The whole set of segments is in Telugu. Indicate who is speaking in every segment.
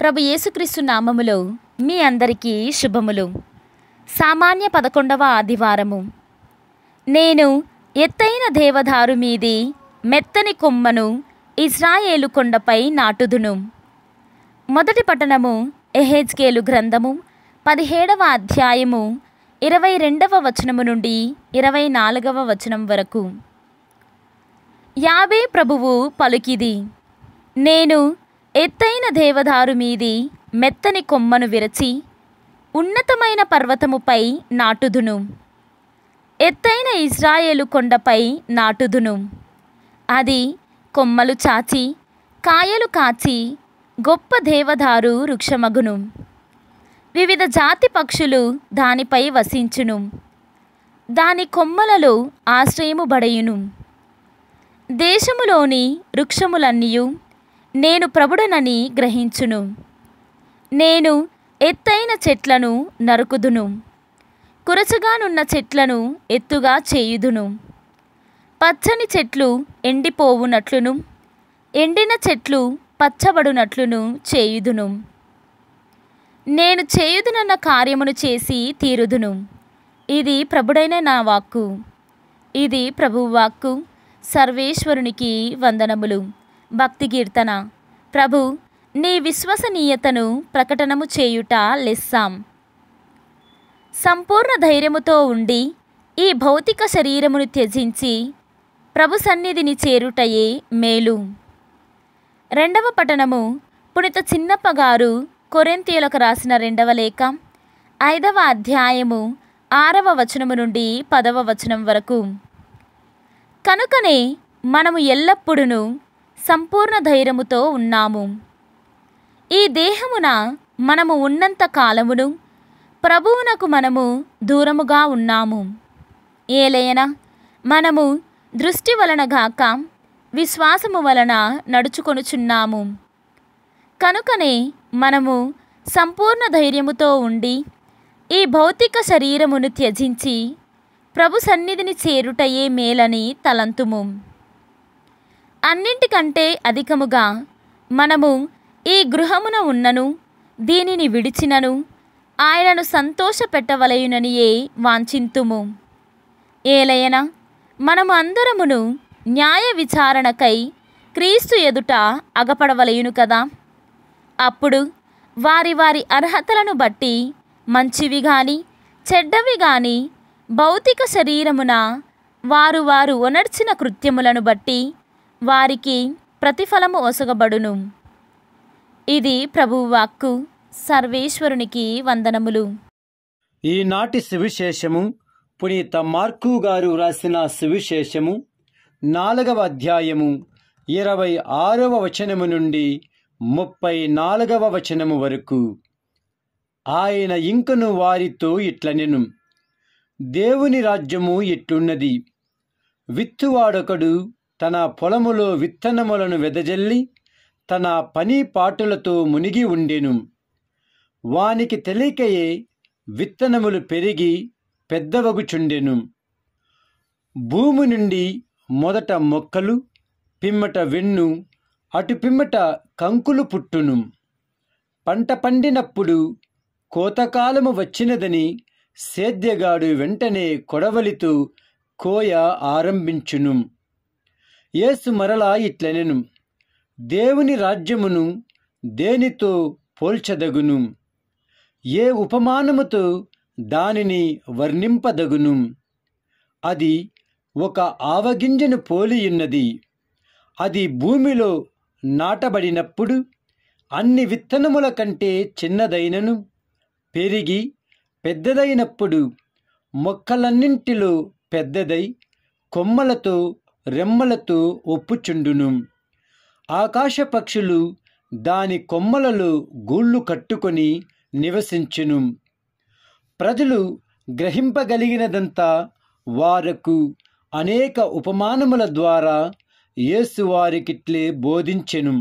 Speaker 1: ప్రభు యేసుక్రీస్తు నామములో మీ అందరికీ శుభములు సామాన్య పదకొండవ ఆదివారము నేను ఎత్తైన దేవదారు మీది మెత్తని కొమ్మను ఇజ్రాయేలు కొండపై నాటుదును మొదటి పట్టణము ఎహెజ్కేలు గ్రంథము పదిహేడవ అధ్యాయము ఇరవై రెండవ వచనము నుండి ఇరవై నాలుగవ వచనం వరకు యాభై ప్రభువు పలుకిది నేను ఎత్తైన దేవదారు మీది మెత్తని కొమ్మను విరచి ఉన్నతమైన పర్వతముపై నాటుదును ఎత్తైన ఇజ్రాయేలు కొండపై నాటుదును అది కొమ్మలు చాచి కాయలు కాచి గొప్ప దేవదారు వృక్షమగును వివిధ జాతి పక్షులు దానిపై వసించును దాని కొమ్మలలో ఆశ్రయము బడయును దేశములోని వృక్షములన్నీయు నేను ప్రభుడనని గ్రహించును నేను ఎత్తైన చెట్లను నరుకుదును కురచగానున్న చెట్లను ఎత్తుగా చేయుదును పచ్చని చెట్లు ఎండిపోవునట్లును ఎండిన చెట్లు పచ్చబడునట్లును చేయుదును నేను చేయుదునన్న కార్యమును చేసి తీరుదును ఇది ప్రభుడైన నా వాక్కు ఇది ప్రభువాక్కు సర్వేశ్వరునికి వందనములు భక్తి కీర్తన ప్రభు నీ విశ్వసనీయతను ప్రకటనము చేయుట లెస్సాం సంపూర్ణ ధైర్యముతో ఉండి ఈ భౌతిక శరీరమును త్యజించి ప్రభు సన్నిధిని చేరుటయే మేలు రెండవ పఠనము పునిత చిన్నప్పగారు కొరెంతీలకు రాసిన రెండవ లేఖ ఐదవ అధ్యాయము ఆరవ వచనము నుండి పదవ వచనం వరకు కనుకనే మనము ఎల్లప్పుడూ సంపూర్ణ ధైర్యముతో ఉన్నాము ఈ దేహమున మనము ఉన్నంత కాలమును ప్రభువునకు మనము దూరముగా ఉన్నాము ఏలయన మనము దృష్టి వలన గాక విశ్వాసము వలన నడుచుకొనుచున్నాము కనుకనే మనము సంపూర్ణ ధైర్యముతో ఉండి ఈ భౌతిక శరీరమును త్యజించి ప్రభు సన్నిధిని చేరుటయే మేలని తలంతుము అన్నింటికంటే అధికముగా మనము ఈ గృహమున ఉన్నను దీనిని విడిచినను ఆయనను సంతోషపెట్టవలయుననియే వాంఛింతుము ఏలయన మనము అందరమును న్యాయ విచారణకై క్రీస్తు ఎదుట అగపడవలయును కదా అప్పుడు వారి వారి అర్హతలను బట్టి మంచివి గాని చెడ్డవి గాని భౌతిక శరీరమున వారు వారు ఒనర్చిన కృత్యములను బట్టి వారికి ప్రతిఫలము ఒసగబడును ఇది ప్రభువాక్కు సర్వేశ్వరునికి వందనములు
Speaker 2: ఈనాటి సువిశేషము పునీత మార్కు గారు రాసిన సువిశేషము నాలుగవ అధ్యాయము ఇరవై ఆరవ వచనము నుండి ముప్పై నాలుగవ వచనము వరకు ఆయన ఇంకను వారితో ఇట్లనెను దేవుని రాజ్యము ఇట్టున్నది విత్తువాడొకడు తన పొలములో విత్తనములను వెదజల్లి తన పని పాటులతో మునిగి ఉండెను వానికి తెలియకయే విత్తనములు పెరిగి పెద్దవగుచుండెను భూమి నుండి మొదట మొక్కలు పిమ్మట వెన్ను అటు పిమ్మట కంకులు పుట్టును పంట పండినప్పుడు కోతకాలము వచ్చినదని సేద్యగాడు వెంటనే కొడవలితో కోయ ఆరంభించును యేసు మరలా ఇట్లనెను దేవుని రాజ్యమును దేనితో పోల్చదగును ఏ ఉపమానముతో దానిని వర్ణింపదగును అది ఒక ఆవగింజను పోలియున్నది అది భూమిలో నాటబడినప్పుడు అన్ని విత్తనముల కంటే చిన్నదైనను పెరిగి పెద్దదైనప్పుడు మొక్కలన్నింటిలో పెద్దదై కొమ్మలతో రెమ్మలతో ఒప్పుచుండును ఆకాశ పక్షులు దాని కొమ్మలలో గూళ్ళు కట్టుకొని నివసించును ప్రజలు గ్రహింపగలిగినదంతా వారకు అనేక ఉపమానముల ద్వారా యేసు వారికిట్లే బోధించెను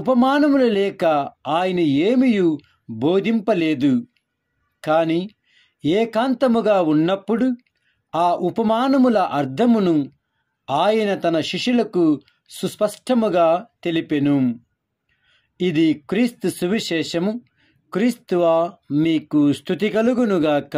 Speaker 2: ఉపమానములు లేక ఆయన ఏమియు బోధింపలేదు కానీ ఏకాంతముగా ఉన్నప్పుడు ఆ ఉపమానముల అర్థమును ఆయన తన శిష్యులకు సుస్పష్టముగా తెలిపెను ఇది క్రీస్తు సువిశేషము క్రీస్తువా మీకు స్థుతి కలుగునుగాక